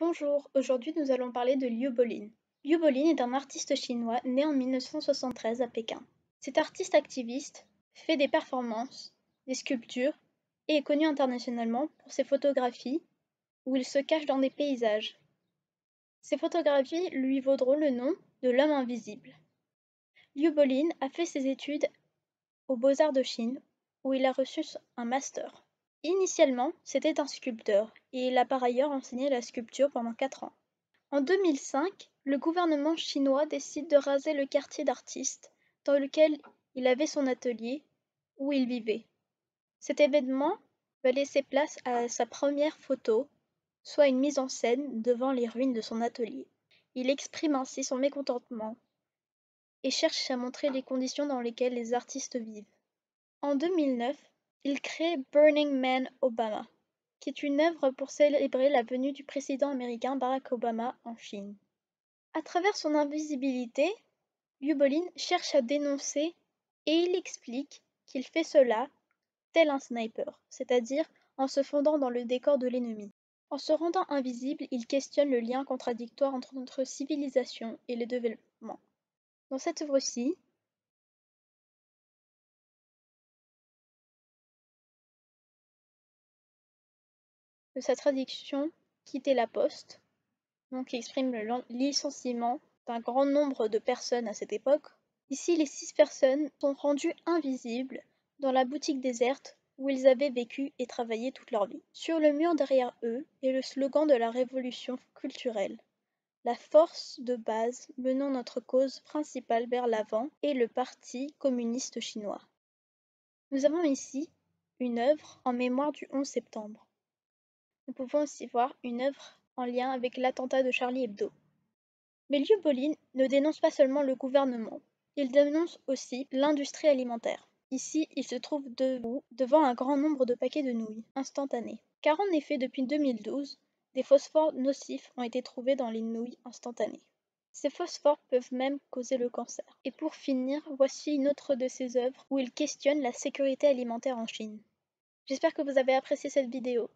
Bonjour, aujourd'hui nous allons parler de Liu Bolin. Liu Bolin est un artiste chinois né en 1973 à Pékin. Cet artiste activiste fait des performances, des sculptures et est connu internationalement pour ses photographies où il se cache dans des paysages. Ses photographies lui vaudront le nom de l'homme invisible. Liu Bolin a fait ses études aux Beaux-Arts de Chine où il a reçu un master. Initialement, c'était un sculpteur et il a par ailleurs enseigné la sculpture pendant 4 ans. En 2005, le gouvernement chinois décide de raser le quartier d'artistes dans lequel il avait son atelier où il vivait. Cet événement va laisser place à sa première photo, soit une mise en scène devant les ruines de son atelier. Il exprime ainsi son mécontentement et cherche à montrer les conditions dans lesquelles les artistes vivent. En 2009, il crée Burning Man Obama, qui est une œuvre pour célébrer la venue du président américain Barack Obama en Chine. À travers son invisibilité, Yubolin cherche à dénoncer et il explique qu'il fait cela tel un sniper, c'est-à-dire en se fondant dans le décor de l'ennemi. En se rendant invisible, il questionne le lien contradictoire entre notre civilisation et le développement. Dans cette œuvre-ci, de sa traduction Quitter la Poste, donc qui exprime le licenciement d'un grand nombre de personnes à cette époque. Ici, les six personnes sont rendues invisibles dans la boutique déserte où ils avaient vécu et travaillé toute leur vie. Sur le mur derrière eux est le slogan de la révolution culturelle. La force de base menant notre cause principale vers l'avant est le Parti communiste chinois. Nous avons ici une œuvre en mémoire du 11 septembre. Nous pouvons aussi voir une œuvre en lien avec l'attentat de Charlie Hebdo. Mais Bolin ne dénonce pas seulement le gouvernement, il dénonce aussi l'industrie alimentaire. Ici, il se trouve debout devant un grand nombre de paquets de nouilles instantanées. Car en effet, depuis 2012, des phosphores nocifs ont été trouvés dans les nouilles instantanées. Ces phosphores peuvent même causer le cancer. Et pour finir, voici une autre de ses œuvres où il questionne la sécurité alimentaire en Chine. J'espère que vous avez apprécié cette vidéo.